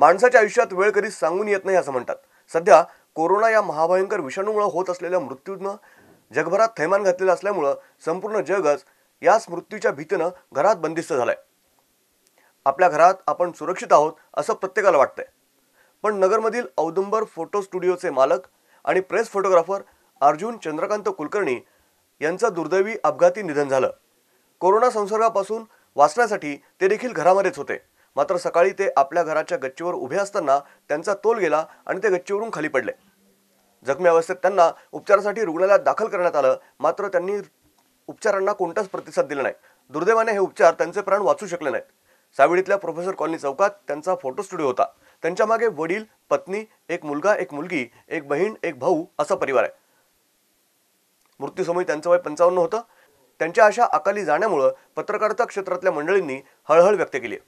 माणसाच्या आयुष्यात वेळ कधी सांगून येत नाही असं म्हणतात सध्या कोरोना या महाभयंकर विषाणूमुळे होत असलेल्या मृत्यूनं जगभरात थैमान घातलेलं असल्यामुळं संपूर्ण जगच या मृत्यूच्या भीतीनं घरात बंदिस्त झालंय आपल्या घरात आपण सुरक्षित आहोत असं प्रत्येकाला वाटतंय पण नगरमधील औदुंबर फोटो स्टुडिओचे मालक आणि प्रेस फोटोग्राफर अर्जुन चंद्रकांत कुलकर्णी यांचं दुर्दैवी अपघाती निधन झालं कोरोना संसर्गापासून वाचण्यासाठी ते देखील घरामध्येच होते मात्र सकाळी ते आपल्या घराच्या गच्चीवर उभे असताना त्यांचा तोल गेला आणि ते गच्चीवरून खाली पडले जखमी अवस्थेत त्यांना उपचारासाठी रुग्णालयात दाखल करण्यात आलं मात्र त्यांनी उपचारांना कोणताच प्रतिसाद दिला नाही दुर्दैवाने हे उपचार त्यांचे प्राण वाचू शकले नाहीत सावळीतल्या प्रोफेसर कॉलनी चौकात त्यांचा फोटो स्टुडिओ होता त्यांच्या मागे वडील पत्नी एक मुलगा एक मुलगी एक बहीण एक भाऊ असा परिवार आहे मृत्यूसमयी त्यांचं वय पंचावन्न होतं त्यांच्या अशा अकाली जाण्यामुळं पत्रकारिता क्षेत्रातल्या मंडळींनी हळहळ व्यक्त केली